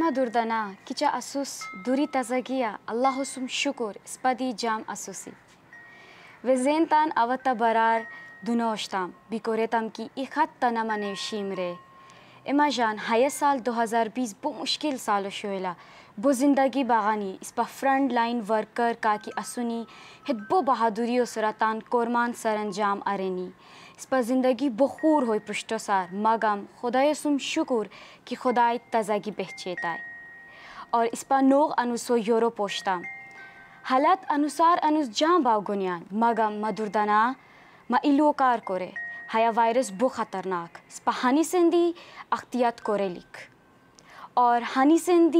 నా దుర్దన కిచ అసస్ దూరి తాజ గియా అల్లాహు సమ్ షుకూర్ ఇస్ పది జామ్ అససి వెజంతాన్ అవత బరార్ ధనోష్తాం బికోరేతం కి ఇ ఖత్ త న మనే షీమరే इमा जान हाय साल 2020 बो मुश्किल साल शोला बो जिंदगी बागानी इस पर फ्रंट लाइन वर्कर का की असुनी हित बो बहादुरी और सरातान कोरमान सर अंजाम अरेनी इस पर ज़िंदगी बखूर हो पुष्टोसार मगम खुदाय सुम शुक्र कि खुदाय तजागी बहचेताय और इस पर नोग अनुसो योरो पोशता हालात अनुसार अनुस जाम बागुनियान मगम मदुरदना मा इलोकार कोरे हया वायरस बो ख़तरनाक हानी सिंधी अख्तियात कोरेलिक और हानी तान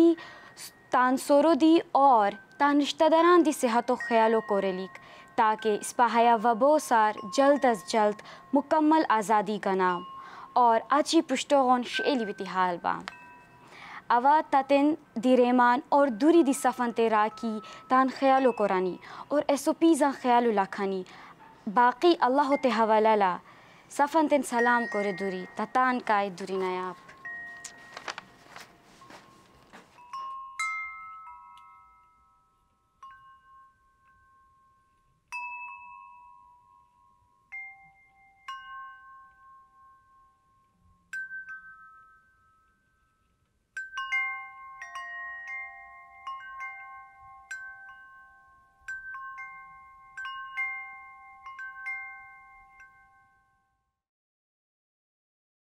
तानसोरो दी और तान रिश्तेदारान दी सेहत व ख्यालो कोरेलिक ताकि हया वबो सार जल्द अज जल्द मुकम्मल आज़ादी का नाम और आची पुश्तोन शेली हाल बाम अवा ततिन दिरेमान और दूरी दी सफ़न तेरा राखी तान को रानी और एसो पीज़ा ख्याल लाखानी बाकी अल्लाह ते हवाला ला सफ़न तेन सलाम कोरे दूरी ततान काय दूरी नायाब